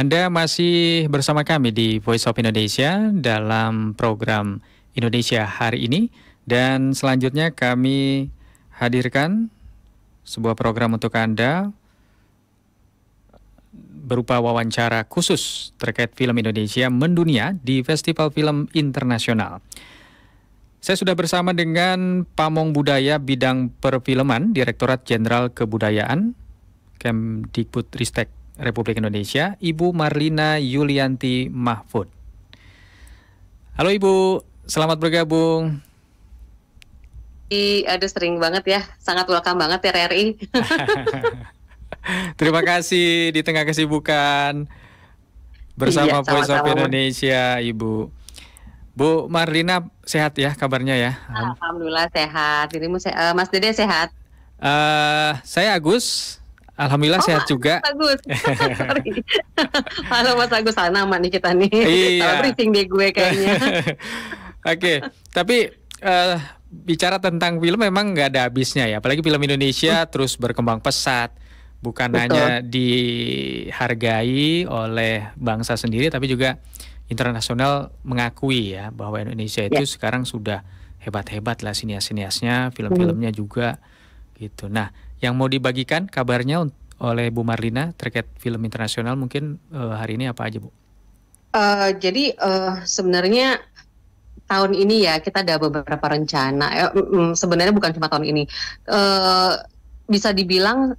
Anda masih bersama kami di Voice of Indonesia dalam program Indonesia hari ini dan selanjutnya kami hadirkan sebuah program untuk Anda berupa wawancara khusus terkait film Indonesia mendunia di Festival Film Internasional. Saya sudah bersama dengan Pamong Budaya Bidang Perfilman, Direktorat Jenderal Kebudayaan, Kemdikbud Ristek Republik Indonesia, Ibu Marlina Yulianti Mahfud. Halo Ibu, selamat bergabung. I, aduh sering banget ya, sangat welcome banget ya RRI. Terima kasih di tengah kesibukan bersama iya, Voice of Indonesia, Ibu. Bu Marlina sehat ya kabarnya ya? Alhamdulillah sehat. Dirimu se uh, Mas Dede sehat? Uh, saya Agus. Alhamdulillah oh, sehat juga. Mas Agus. Halo Mas Agus, sana nih kita nih. Iya. Briefing deh gue kayaknya. Oke, okay. tapi uh, bicara tentang film memang nggak ada habisnya ya. Apalagi film Indonesia hmm. terus berkembang pesat. Bukan Betul. hanya dihargai oleh bangsa sendiri, tapi juga internasional mengakui ya bahwa Indonesia itu ya. sekarang sudah hebat-hebat lah sinias-siniasnya, hmm. film-filmnya hmm. juga gitu. Nah, yang mau dibagikan kabarnya oleh Bu Marlina terkait film internasional mungkin uh, hari ini apa aja Bu? Uh, jadi uh, sebenarnya tahun ini ya kita ada beberapa rencana. Eh, mm, sebenarnya bukan cuma tahun ini. Uh, bisa dibilang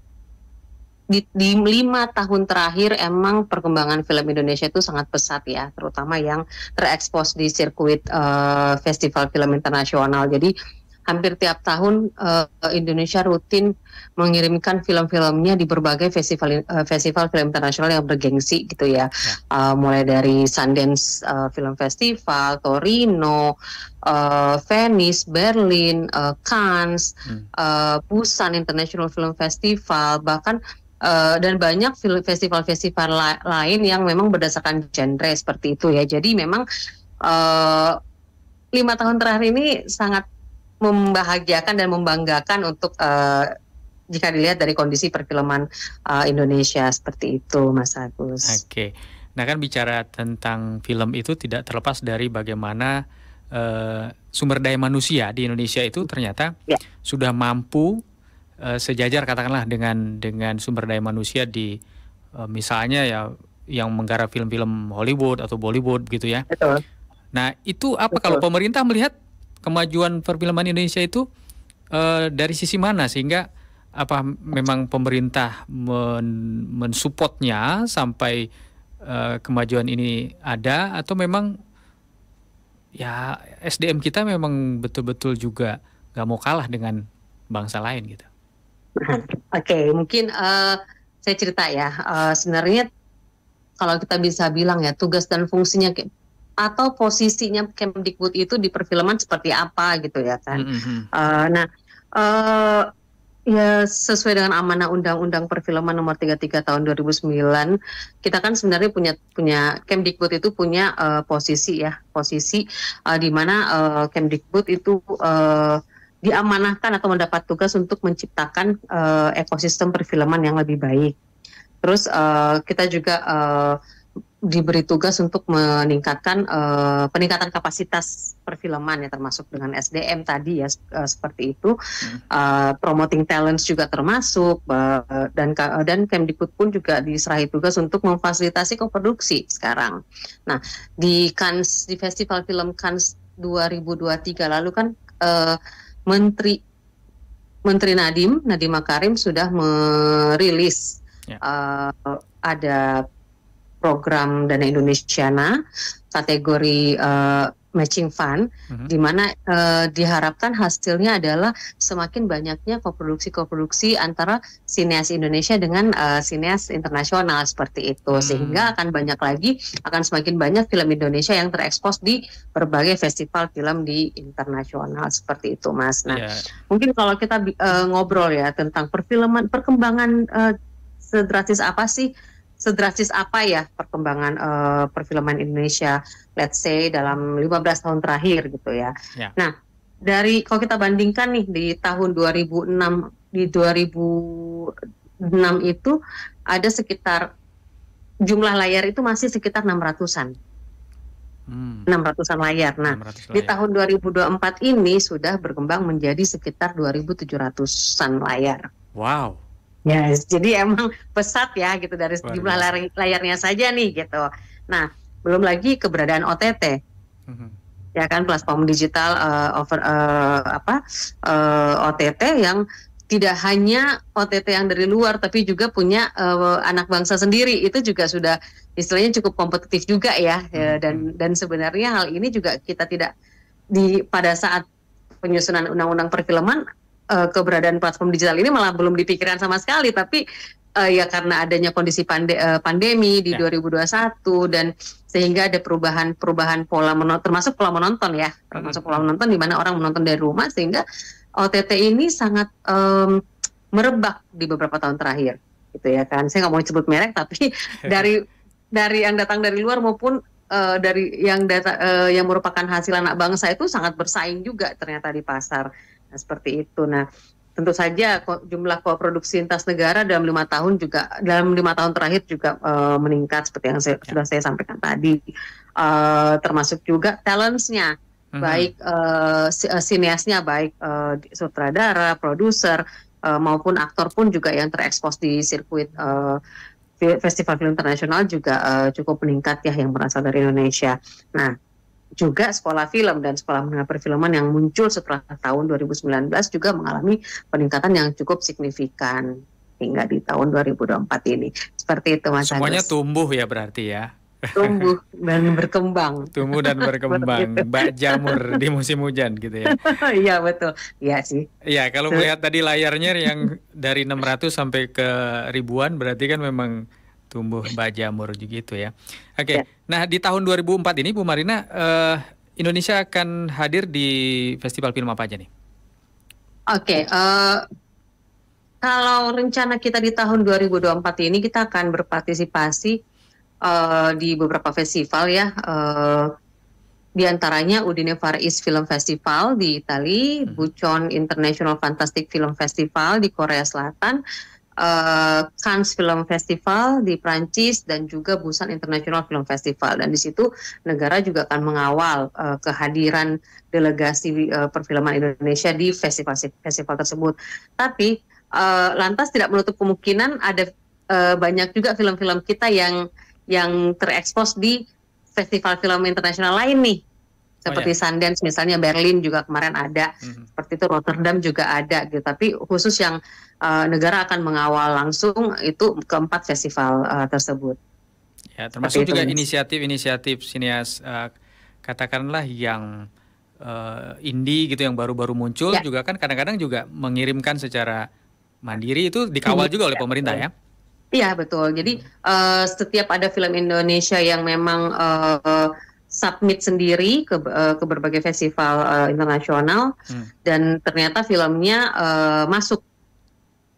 di, di lima tahun terakhir emang perkembangan film Indonesia itu sangat pesat ya, terutama yang terekspos di sirkuit uh, festival film internasional. Jadi hampir tiap tahun uh, Indonesia rutin mengirimkan film-filmnya di berbagai festival uh, festival film internasional yang bergengsi gitu ya. Uh, mulai dari Sundance uh, Film Festival, Torino, uh, Venice, Berlin, uh, Cannes, hmm. uh, Busan International Film Festival, bahkan Uh, dan banyak festival-festival la lain yang memang berdasarkan genre seperti itu ya. Jadi memang uh, lima tahun terakhir ini sangat membahagiakan dan membanggakan untuk uh, jika dilihat dari kondisi perfilman uh, Indonesia seperti itu, Mas Agus. Oke, okay. nah kan bicara tentang film itu tidak terlepas dari bagaimana uh, sumber daya manusia di Indonesia itu ternyata ya. sudah mampu uh, sejajar katakanlah dengan dengan sumber daya manusia di uh, misalnya ya yang menggarap film-film Hollywood atau Bollywood gitu ya. Betul. Nah itu apa Betul. kalau pemerintah melihat kemajuan perfilman Indonesia itu uh, dari sisi mana sehingga apa memang pemerintah men mensupportnya sampai uh, kemajuan ini ada atau memang ya SDM kita memang betul-betul juga nggak mau kalah dengan bangsa lain gitu. Oke, okay, mungkin uh, saya cerita ya. Uh, sebenarnya kalau kita bisa bilang ya tugas dan fungsinya atau posisinya Kemdikbud itu di perfilman seperti apa gitu ya kan. Mm -hmm. uh, nah uh, ya sesuai dengan amanah Undang-Undang Perfilman Nomor 33 Tahun 2009 kita kan sebenarnya punya punya Kemdikbud itu punya uh, posisi ya posisi uh, di mana uh, Kemdikbud itu uh, diamanahkan atau mendapat tugas untuk menciptakan uh, ekosistem perfilman yang lebih baik. Terus uh, kita juga uh, diberi tugas untuk meningkatkan uh, peningkatan kapasitas perfilman ya termasuk dengan SDM tadi ya uh, seperti itu uh, promoting talents juga termasuk uh, dan uh, dan Kemdikbud pun juga diserahi tugas untuk memfasilitasi koproduksi sekarang. Nah di Kans di Festival Film Kans 2023 lalu kan uh, Menteri Menteri Nadim Nadiem Makarim sudah merilis yeah. Ya. uh, ada program Dana Indonesiana kategori uh, matching fund mm-hmm. di mana uh, diharapkan hasilnya adalah semakin banyaknya koproduksi-koproduksi antara sineas Indonesia dengan uh, sineas internasional seperti itu mm. sehingga akan banyak lagi akan semakin banyak film Indonesia yang terekspos di berbagai festival film di internasional seperti itu Mas. Nah, yeah. mungkin kalau kita uh, ngobrol ya tentang perfilman perkembangan uh, sedrastis apa sih sedrastis apa ya perkembangan uh, perfilman Indonesia let's say dalam 15 tahun terakhir gitu ya. Yeah. Nah, dari kalau kita bandingkan nih di tahun 2006 di 2006 itu ada sekitar jumlah layar itu masih sekitar 600-an. Hmm. 600-an layar. Nah, 600 layar. di tahun 2024 ini sudah berkembang menjadi sekitar 2700-an layar. Wow. Ya, jadi emang pesat ya gitu dari jumlah layarnya saja nih gitu. Nah, belum lagi keberadaan OTT. Mm-hmm. Ya kan platform digital uh, over uh, apa uh, eh, OTT yang tidak hanya OTT yang dari luar tapi juga punya uh, anak bangsa sendiri itu juga sudah istilahnya cukup kompetitif juga ya, mm-hmm. dan dan sebenarnya hal ini juga kita tidak di pada saat penyusunan undang-undang perfilman uh, keberadaan platform digital ini malah belum dipikirkan sama sekali tapi uh, ya karena adanya kondisi pande uh, pandemi di ya. 2021 dan sehingga ada perubahan-perubahan pola menonton termasuk pola menonton ya termasuk pola hmm. menonton di mana orang menonton dari rumah sehingga OTT ini sangat um, merebak di beberapa tahun terakhir gitu ya kan saya nggak mau sebut merek tapi dari dari yang datang dari luar maupun uh, dari yang data uh, yang merupakan hasil anak bangsa itu sangat bersaing juga ternyata di pasar Nah, seperti itu. Nah, tentu saja jumlah koproduksi lintas negara dalam lima tahun juga dalam lima tahun terakhir juga uh, meningkat seperti yang saya, ya. sudah saya sampaikan tadi. Uh, termasuk juga talentsnya, mm-hmm. baik uh, sineasnya, baik uh, sutradara, produser uh, maupun aktor pun juga yang terekspos di sirkuit uh, festival film internasional juga uh, cukup meningkat ya yang berasal dari Indonesia. Nah juga sekolah film dan sekolah menengah perfilman yang muncul setelah tahun 2019 juga mengalami peningkatan yang cukup signifikan hingga di tahun 2024 ini. Seperti itu Mas Semuanya Agus. tumbuh ya berarti ya. Tumbuh dan berkembang. Tumbuh dan berkembang. Mbak jamur di musim hujan gitu ya. Iya betul. Iya sih. Iya kalau melihat tadi layarnya yang dari 600 sampai ke ribuan berarti kan memang tumbuh baja juga itu ya. Oke. Okay. Ya. Nah, di tahun 2004 ini Bu Marina uh, Indonesia akan hadir di festival film apa aja nih? Oke, okay, uh, eh, kalau rencana kita di tahun 2024 ini kita akan berpartisipasi uh, di beberapa festival ya. Uh, di antaranya Udine Far East Film Festival di Italia, hmm. Bucon International Fantastic Film Festival di Korea Selatan, uh, Film Festival di Prancis dan juga Busan International Film Festival dan di situ negara juga akan mengawal uh, kehadiran delegasi uh, perfilman Indonesia di festival-festival tersebut. Tapi uh, lantas tidak menutup kemungkinan ada uh, banyak juga film-film kita yang yang terekspos di festival film internasional lain nih seperti oh, yeah. Sundance misalnya Berlin juga kemarin ada mm-hmm. seperti itu Rotterdam juga ada gitu tapi khusus yang uh, negara akan mengawal langsung itu keempat festival uh, tersebut ya termasuk seperti juga inisiatif-inisiatif sinias uh, eh, katakanlah yang uh, indie gitu yang baru-baru muncul ya. juga kan kadang-kadang juga mengirimkan secara mandiri itu dikawal mhm. juga oleh pemerintah iya. ya Iya betul. Jadi uh, setiap ada film Indonesia yang memang uh, submit sendiri ke uh, ke berbagai festival uh, internasional hmm. dan ternyata filmnya uh, masuk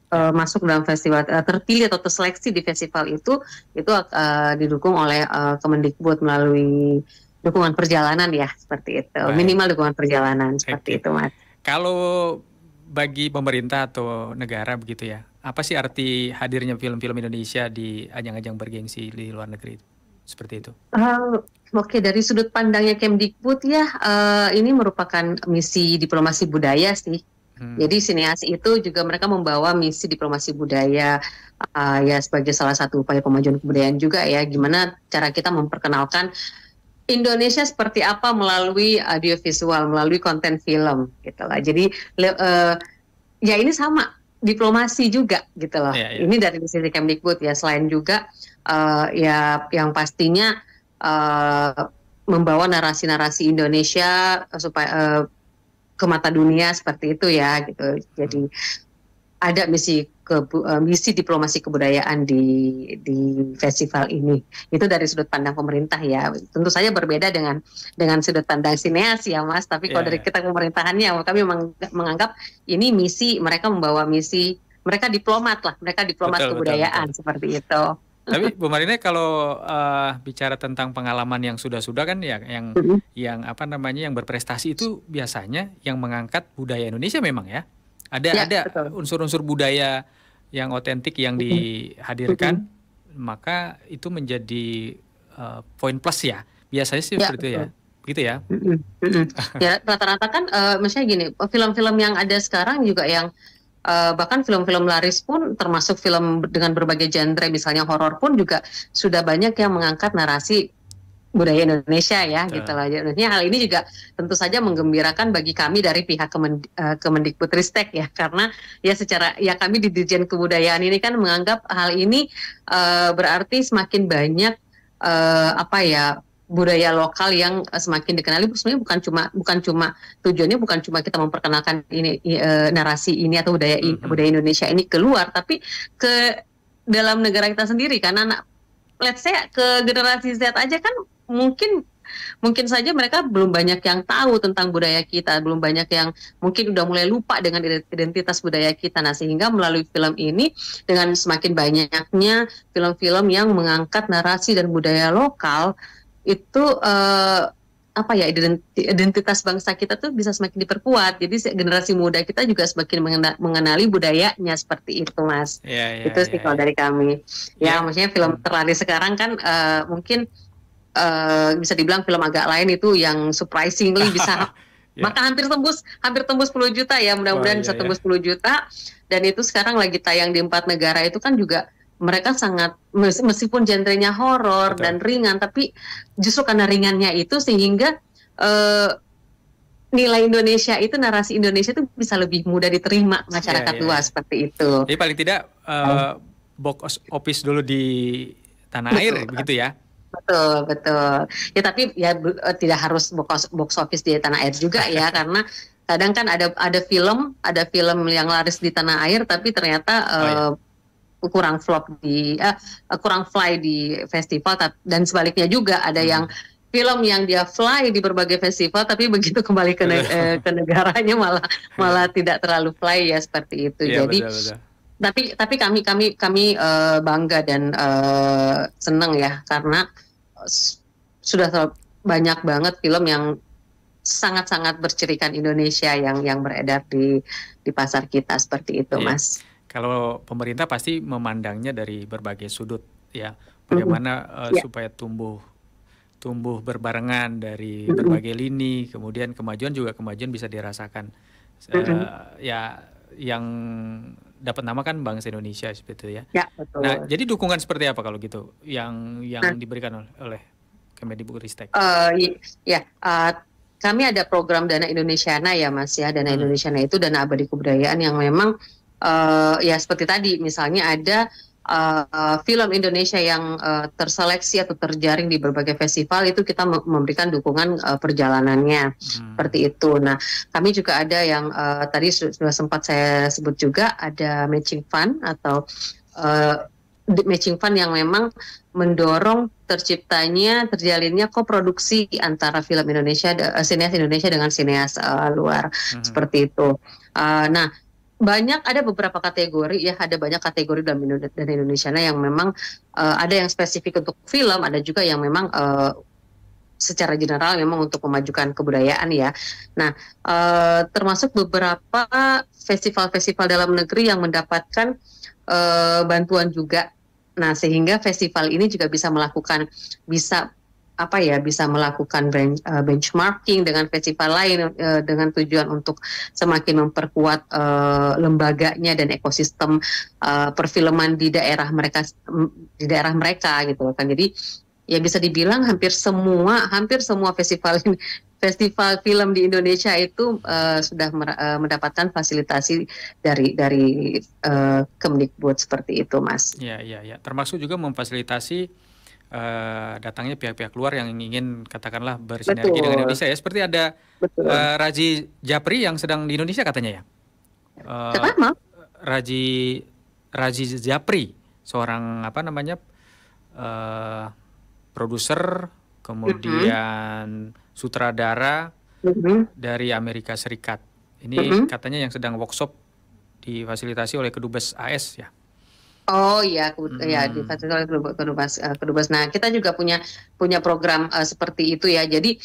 uh, masuk dalam festival uh, terpilih atau terseleksi di festival itu itu uh, didukung oleh uh, Kemendikbud melalui dukungan perjalanan ya seperti itu Baik. minimal dukungan perjalanan seperti itu mas. Kalau bagi pemerintah atau negara begitu ya apa sih arti hadirnya film-film Indonesia di ajang-ajang bergengsi di luar negeri seperti itu? Uh, Oke, dari sudut pandangnya Kemdikbud ya, uh, ini merupakan misi diplomasi budaya sih. Hmm. Jadi sineas itu juga mereka membawa misi diplomasi budaya uh, ya sebagai salah satu upaya pemajuan kebudayaan juga ya. Gimana cara kita memperkenalkan Indonesia seperti apa melalui audiovisual, melalui konten film gitu lah. Jadi le, uh, ya ini sama diplomasi juga gitu loh. Yeah, yeah. Ini dari sisi Kemdikbud ya selain juga uh, ya yang pastinya uh, membawa narasi-narasi Indonesia eh, supaya uh, ke mata dunia seperti itu ya gitu. Jadi ada misi ke uh, misi diplomasi kebudayaan di di festival ini. Itu dari sudut pandang pemerintah ya. Tentu saja berbeda dengan dengan sudut pandang sineas ya Mas, tapi yeah. kalau iya, dari iya. kita pemerintahannya kami menganggap ini misi mereka membawa misi mereka diplomat lah, mereka diplomat betul, kebudayaan betul, betul. seperti itu. Tapi Bu Marina kalau uh, bicara tentang pengalaman yang sudah-sudah kan ya yang mm -hmm. yang apa namanya yang berprestasi itu biasanya yang mengangkat budaya Indonesia memang ya. Ada ya, ada unsur-unsur budaya yang otentik yang mm -hmm. dihadirkan mm -hmm. maka itu menjadi uh, poin plus ya. Biasanya sih ya, seperti itu ya gitu ya. Mm -mm. -hmm. ya rata-rata kan, uh, eh, maksudnya gini, film-film yang ada sekarang juga yang Uh, bahkan film-film laris pun termasuk film dengan berbagai genre misalnya horor pun juga sudah banyak yang mengangkat narasi budaya Indonesia ya uh. gitu loh. Jadi hal ini juga tentu saja menggembirakan bagi kami dari pihak Kemend uh, eh, Kemendikbudristek ya karena ya secara ya kami di Dirjen Kebudayaan ini kan menganggap hal ini uh, berarti semakin banyak uh, apa ya budaya lokal yang eh, semakin dikenali sebenarnya bukan cuma bukan cuma tujuannya bukan cuma kita memperkenalkan ini e, narasi ini atau budaya mm-hmm. budaya Indonesia ini keluar tapi ke dalam negara kita sendiri karena anak let's say ke generasi Z aja kan mungkin mungkin saja mereka belum banyak yang tahu tentang budaya kita, belum banyak yang mungkin udah mulai lupa dengan identitas budaya kita. Nah, sehingga melalui film ini dengan semakin banyaknya film-film yang mengangkat narasi dan budaya lokal itu uh, apa ya identitas bangsa kita tuh bisa semakin diperkuat. Jadi generasi muda kita juga semakin mengenali budayanya seperti itu, Mas. Yeah, yeah, itu sih yeah, kalau yeah. dari kami. Yeah. Ya, iya. maksudnya film terlaris sekarang kan uh, mungkin uh, bisa dibilang film agak lain itu yang surprisingly bisa yeah. Iya. maka hampir tembus hampir tembus 10 juta ya. Mudah-mudahan oh, yeah, bisa iya. tembus yeah. 10 juta dan itu sekarang lagi tayang di empat negara itu kan juga mereka sangat meskipun genrenya horor dan ringan tapi justru karena ringannya itu sehingga uh, nilai Indonesia itu narasi Indonesia itu bisa lebih mudah diterima masyarakat yeah, yeah. luas seperti itu. Jadi paling tidak uh, box office dulu di tanah betul. air begitu ya. Betul, betul. Ya tapi ya eh, tidak harus box box office di tanah air juga ya karena kadang kan ada ada film, ada film yang laris di tanah air tapi ternyata oh, uh, kurang flop di uh, kurang fly di festival dan sebaliknya juga ada hmm. yang film yang dia fly di berbagai festival tapi begitu kembali ke, ne eh, ke negaranya malah malah tidak terlalu fly ya seperti itu. Ya, Jadi betul, betul. tapi tapi kami kami kami uh, bangga dan uh, senang ya karena sudah banyak banget film yang sangat-sangat bercirikan Indonesia yang yang beredar di di pasar kita seperti itu, yeah. Mas. Kalau pemerintah pasti memandangnya dari berbagai sudut ya. Bagaimana mm -hmm. uh, eh, yeah. supaya tumbuh tumbuh berbarengan dari mm -hmm. berbagai lini, kemudian kemajuan juga kemajuan bisa dirasakan. Uh, mm -hmm. ya yang dapat nama kan bangsa Indonesia seperti itu ya. ya betul. Nah, jadi dukungan seperti apa kalau gitu yang yang nah, diberikan oleh, oleh Kemendikbudristek? Uh, eh, ya, uh, kami ada program Dana Indonesiana ya Mas ya. Dana hmm. Indonesiana itu dana abadi kebudayaan yang memang uh, ya seperti tadi misalnya ada uh, film Indonesia yang uh, terseleksi atau terjaring di berbagai festival itu kita memberikan dukungan uh, perjalanannya hmm. seperti itu. Nah, kami juga ada yang uh, tadi sudah sempat saya sebut juga ada matching fund atau uh, matching fund yang memang mendorong terciptanya terjalinnya koproduksi antara film Indonesia sineas Indonesia dengan sineas uh, luar hmm. seperti itu. Uh, nah, banyak ada beberapa kategori ya ada banyak kategori dalam dan Indonesia nah, yang memang uh, ada yang spesifik untuk film ada juga yang memang uh, secara general memang untuk memajukan kebudayaan ya nah uh, termasuk beberapa festival-festival dalam negeri yang mendapatkan uh, bantuan juga nah sehingga festival ini juga bisa melakukan bisa apa ya bisa melakukan bench, eh, uh, benchmarking dengan festival lain uh, dengan tujuan untuk semakin memperkuat uh, lembaganya dan ekosistem uh, perfilman di daerah mereka di daerah mereka gitu kan jadi ya bisa dibilang hampir semua hampir semua festival festival film di Indonesia itu uh, sudah uh, mendapatkan fasilitasi dari dari uh, Kemdikbud seperti itu, Mas. Ya, ya, ya. Termasuk juga memfasilitasi uh, datangnya pihak-pihak luar yang ingin katakanlah bersinergi Betul. dengan Indonesia ya. Seperti ada uh, Raji Japri yang sedang di Indonesia katanya ya. Uh, Raji Raji Japri seorang apa namanya uh, produser kemudian mm -hmm. sutradara mm -hmm. dari Amerika Serikat. Ini mm -hmm. katanya yang sedang workshop difasilitasi oleh kedubes AS ya. Oh iya, ya, hmm. ya difasilitasi oleh kedubes eh, kedubes. Nah kita juga punya punya program uh, seperti itu ya. Jadi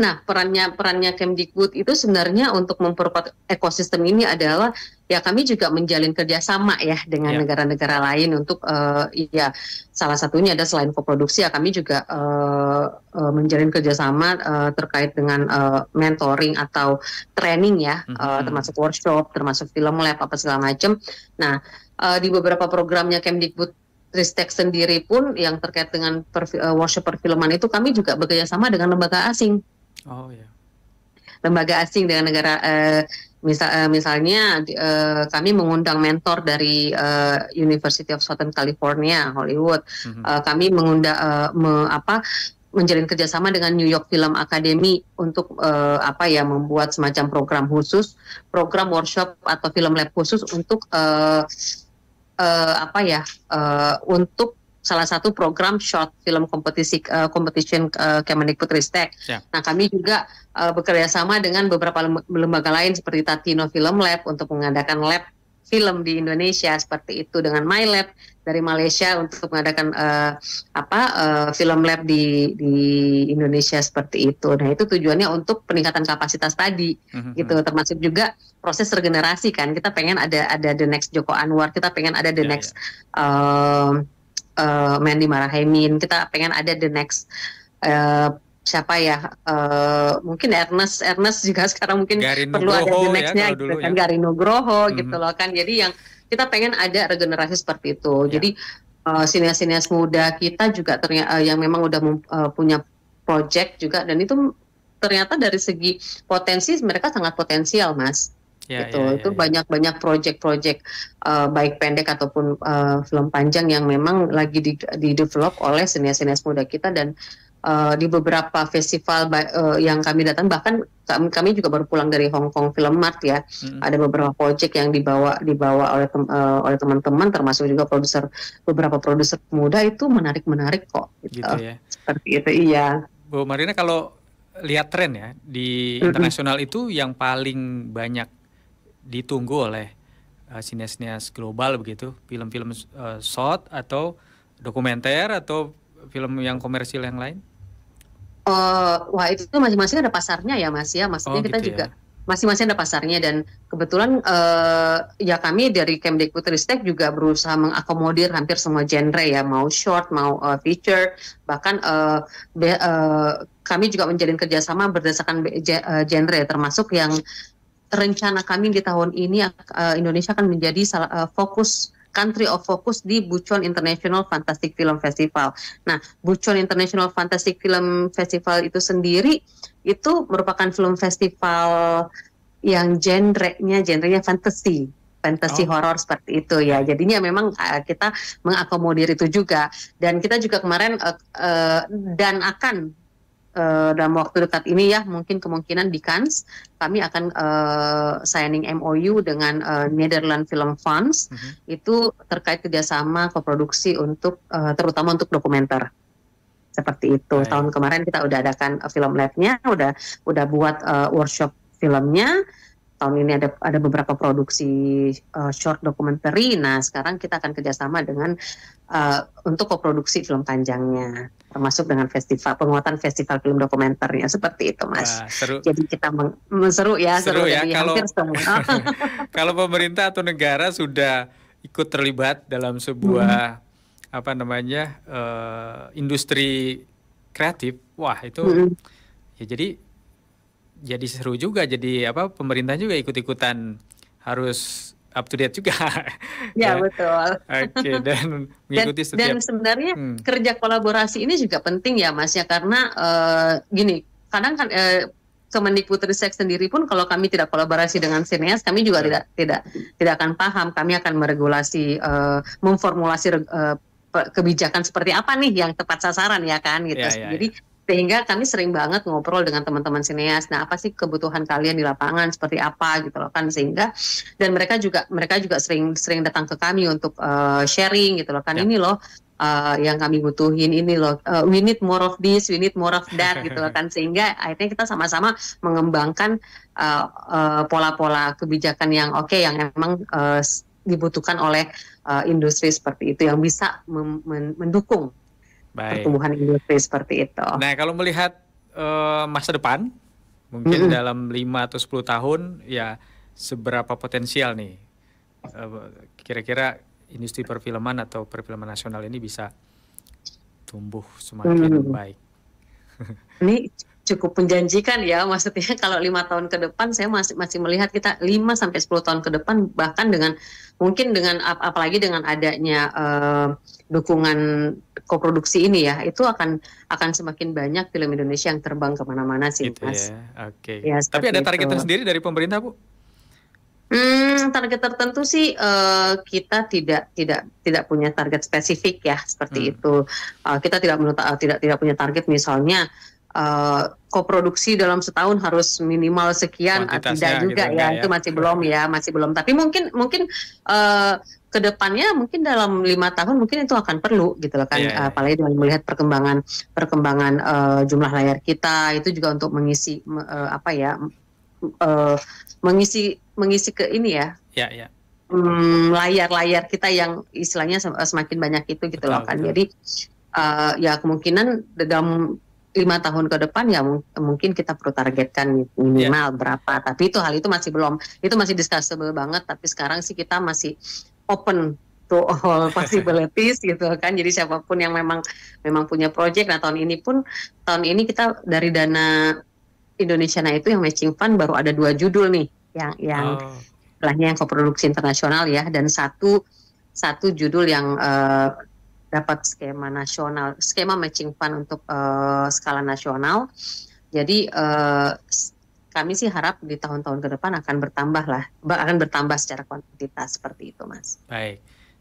Nah, perannya perannya Kemdikbud itu sebenarnya untuk memperkuat ekosistem ini adalah ya kami juga menjalin kerjasama ya dengan ya. negara-negara yeah. lain untuk uh, ya salah satunya ada selain koproduksi ya kami juga uh, uh, menjalin kerjasama uh, terkait dengan uh, mentoring atau training ya -hmm. uh, termasuk workshop termasuk film lab apa segala macam. Nah uh, di beberapa programnya Kemdikbud Ristek sendiri pun yang terkait dengan per, uh, eh, workshop perfilman itu kami juga bekerja sama dengan lembaga asing. Oh ya. Yeah. Lembaga asing dengan negara uh, misal uh, misalnya uh, kami mengundang mentor dari uh, University of Southern California Hollywood. Mm -hmm. uh, kami mengundang uh, me, apa menjalin kerjasama dengan New York Film Academy untuk uh, apa ya membuat semacam program khusus, program workshop atau film lab khusus untuk uh, uh, apa ya uh, untuk salah satu program short film kompetisi uh, competition uh, Kemenikbudristek. Yeah. Nah, kami juga uh, bekerja sama dengan beberapa lembaga lain seperti Tatino Film Lab untuk mengadakan lab film di Indonesia seperti itu dengan MyLab dari Malaysia untuk mengadakan uh, apa uh, film lab di di Indonesia seperti itu. Nah itu tujuannya untuk peningkatan kapasitas tadi mm-hmm. gitu mhm. termasuk juga proses regenerasi kan kita pengen ada ada the next Joko Anwar kita pengen ada the yeah, next yeah. Ya. Uh, eh, uh, Mandy Marahemin kita pengen ada the next uh, siapa ya uh, mungkin Ernest Ernest juga sekarang mungkin Garin perlu Nugroho, ada the ya nextnya ya, gitu kan ya. Garin Nugroho mm-hmm. gitu loh kan jadi yang kita pengen ada regenerasi seperti itu yeah. jadi uh, sinias-sinias muda kita juga ternyata uh, eh, yang memang udah uh, punya project juga dan itu ternyata dari segi potensi mereka sangat potensial mas Ya, gitu. Ya, ya itu ya. banyak-banyak project proyek uh, baik pendek ataupun uh, film panjang yang memang lagi di, di develop oleh senias-senias muda kita dan uh, di beberapa festival uh, yang kami datang bahkan kami, juga baru pulang dari Hong Kong Film Mart ya hmm. ada beberapa project yang dibawa dibawa oleh tem, uh, oleh teman-teman termasuk juga produser beberapa produser muda itu menarik menarik kok gitu, gitu ya. seperti itu iya Bu Marina kalau lihat tren ya di internasional itu yang paling banyak ditunggu oleh sinias-sinias uh, global begitu, film-film uh, short atau dokumenter atau film yang komersil yang lain? uh, wah itu masing-masing ada pasarnya ya Mas ya. Maksudnya oh, kita gitu juga ya? masing-masing ada pasarnya dan kebetulan uh, ya kami dari Kemdikbudristek juga berusaha mengakomodir hampir semua genre ya mau short mau uh, feature bahkan uh, be, uh, kami juga menjalin kerjasama berdasarkan be, uh, genre termasuk yang rencana kami di tahun ini uh, Indonesia akan menjadi salah, uh, fokus Country of Focus di Buchon International Fantastic Film Festival. Nah, Buchon International Fantastic Film Festival itu sendiri itu merupakan film festival yang genrenya genrenya fantasi fantasi oh. horor seperti itu ya. Jadinya memang uh, kita mengakomodir itu juga dan kita juga kemarin uh, uh, dan akan uh, dalam waktu dekat ini ya mungkin kemungkinan di Cannes kami akan uh, signing MOU dengan uh, Netherlands Film Funds mm -hmm. itu terkait kerjasama koproduksi untuk uh, terutama untuk dokumenter seperti itu Baik. tahun kemarin kita udah adakan uh, film labnya udah udah buat uh, workshop filmnya tahun ini ada ada beberapa produksi uh, short dokumenter nah sekarang kita akan kerjasama dengan uh, untuk koproduksi film panjangnya termasuk dengan festival penguatan festival film dokumenternya seperti itu mas. Wah, seru. Jadi kita menseru ya seru, seru ya kalau kalau pemerintah atau negara sudah ikut terlibat dalam sebuah hmm. apa namanya uh, industri kreatif, wah itu hmm. ya jadi jadi seru juga jadi apa pemerintah juga ikut ikutan harus up to date juga. ya, ya. betul. Oke, okay, dan mengikuti dan, setiap Dan sebenarnya hmm. kerja kolaborasi ini juga penting ya Mas ya karena uh, gini, kadang kan uh, eh, Kemendikbud Riset sendiri pun kalau kami tidak kolaborasi dengan sineas kami juga ya. tidak tidak tidak akan paham kami akan meregulasi uh, memformulasi uh, kebijakan seperti apa nih yang tepat sasaran ya kan gitu. Yeah, yeah, ya. Jadi sehingga kami sering banget ngobrol dengan teman-teman sineas nah apa sih kebutuhan kalian di lapangan seperti apa gitu loh kan sehingga dan mereka juga mereka juga sering sering datang ke kami untuk uh, sharing gitu loh kan ya. ini loh uh, yang kami butuhin ini loh uh, we need more of this we need more of that gitu loh kan sehingga akhirnya kita sama-sama mengembangkan uh, uh, pola-pola kebijakan yang oke okay, yang emang uh, dibutuhkan oleh uh, industri seperti itu yang bisa mendukung Baik. pertumbuhan industri seperti itu. Nah, kalau melihat uh, masa depan, mungkin mm -hmm. dalam 5 atau 10 tahun, ya seberapa potensial nih eh, kira-kira uh, industri perfilman atau perfilman nasional ini bisa tumbuh semakin hmm. baik? Ini cukup menjanjikan ya maksudnya kalau lima tahun ke depan saya masih masih melihat kita 5 sampai sepuluh tahun ke depan bahkan dengan mungkin dengan ap apalagi dengan adanya uh, dukungan koproduksi ini ya itu akan akan semakin banyak film Indonesia yang terbang kemana-mana sih gitu mas. Ya, Oke. Okay. Ya, Tapi ada target itu. tersendiri dari pemerintah bu? Hmm, target tertentu sih uh, kita tidak tidak tidak punya target spesifik ya seperti hmm. itu. Uh, kita tidak menutup uh, tidak tidak punya target misalnya Eh, koproduksi dalam setahun harus minimal sekian atau ah, tidak juga gitu, ya, ya itu masih belum ya masih belum tapi mungkin mungkin uh, eh, kedepannya mungkin dalam lima tahun mungkin itu akan perlu gitu loh kan yeah. Iya. apalagi dengan melihat perkembangan perkembangan uh, jumlah layar kita itu juga untuk mengisi uh, apa ya uh, mengisi mengisi ke ini ya yeah, iya. hmm, yeah layar-layar kita yang istilahnya semakin banyak itu gitu betul, loh kan. Betul. Jadi uh, ya kemungkinan dalam lima tahun ke depan ya mungkin kita perlu targetkan minimal yeah. berapa tapi itu hal itu masih belum itu masih discussable banget tapi sekarang sih kita masih open to all possibilities gitu kan jadi siapapun yang memang memang punya project nah tahun ini pun tahun ini kita dari dana Indonesia nah itu yang matching fund baru ada dua judul nih yang yang oh. yang koproduksi internasional ya dan satu satu judul yang uh, dapat skema nasional, skema matching fund untuk uh, skala nasional. Jadi uh, kami sih harap di tahun-tahun ke depan akan bertambah lah, akan bertambah secara kuantitas seperti itu, Mas. Baik.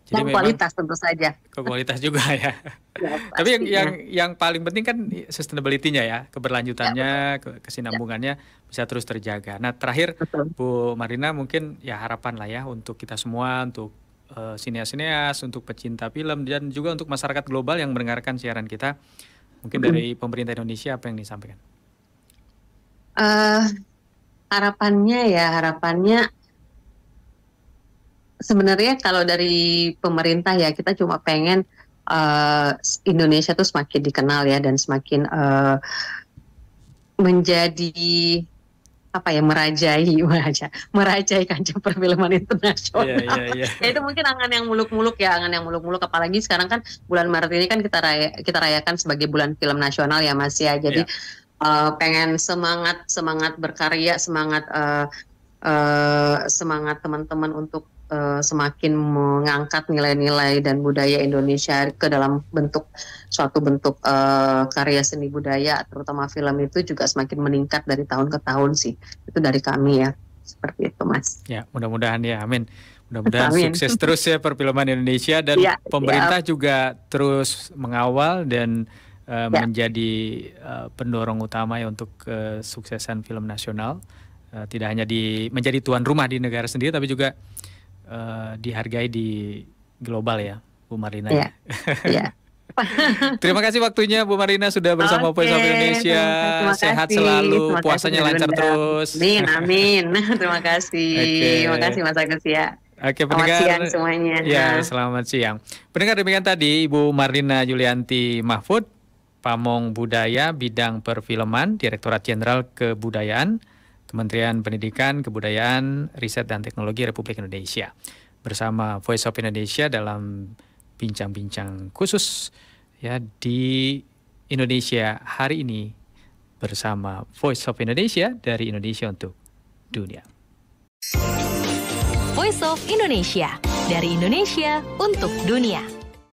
Jadi Dan kualitas tentu saja. kualitas juga ya. ya Tapi yang, yang yang paling penting kan sustainability-nya ya, keberlanjutannya, ya, kesinambungannya ya. bisa terus terjaga. Nah, terakhir betul. Bu Marina mungkin ya harapan lah ya untuk kita semua untuk Eh, sineas uh, untuk pecinta film dan juga untuk masyarakat global yang mendengarkan siaran kita. Mungkin dari pemerintah Indonesia apa yang disampaikan? Uh, harapannya ya, harapannya sebenarnya kalau dari pemerintah ya kita cuma pengen uh, Indonesia tuh semakin dikenal ya dan semakin uh, menjadi apa ya merajai aja merajai kancah perfilman internasional. Yeah, yeah, yeah. ya itu mungkin angan yang muluk-muluk ya, angan yang muluk-muluk apalagi sekarang kan bulan Maret ini kan kita raya, kita rayakan sebagai bulan film nasional ya Mas ya. Jadi yeah. Iya. uh, pengen semangat semangat berkarya, semangat uh, uh, semangat teman-teman untuk uh, semakin mengangkat nilai-nilai dan budaya Indonesia ke dalam bentuk suatu bentuk uh, karya seni budaya terutama film itu juga semakin meningkat dari tahun ke tahun sih itu dari kami ya seperti itu mas ya mudah-mudahan ya amin mudah-mudahan sukses terus ya perfilman Indonesia dan ya, ya. pemerintah ya. juga terus mengawal dan uh, ya. menjadi uh, pendorong utama ya untuk uh, film nasional uh, tidak hanya di menjadi tuan rumah di negara sendiri tapi juga uh, dihargai di global ya, Bu Marina. Iya. Ya. Iya. terima kasih waktunya Bu Marina sudah bersama Voice of Indonesia. Sehat selalu, terima puasanya kasih, lancar terus. Amin, amin. terima kasih. Okay. Terima kasih Mas Agus ya. Oke, selamat pendengar. siang semuanya. Ya, nah. selamat siang. Pendengar demikian tadi Ibu Marina Yulianti Mahfud, Pamong Budaya Bidang Perfilman, Direktorat Jenderal Kebudayaan. Kementerian Pendidikan, Kebudayaan, Riset dan Teknologi Republik Indonesia bersama Voice of Indonesia dalam bincang-bincang khusus ya di Indonesia hari ini bersama Voice of Indonesia dari Indonesia untuk dunia. Voice of Indonesia dari Indonesia untuk dunia.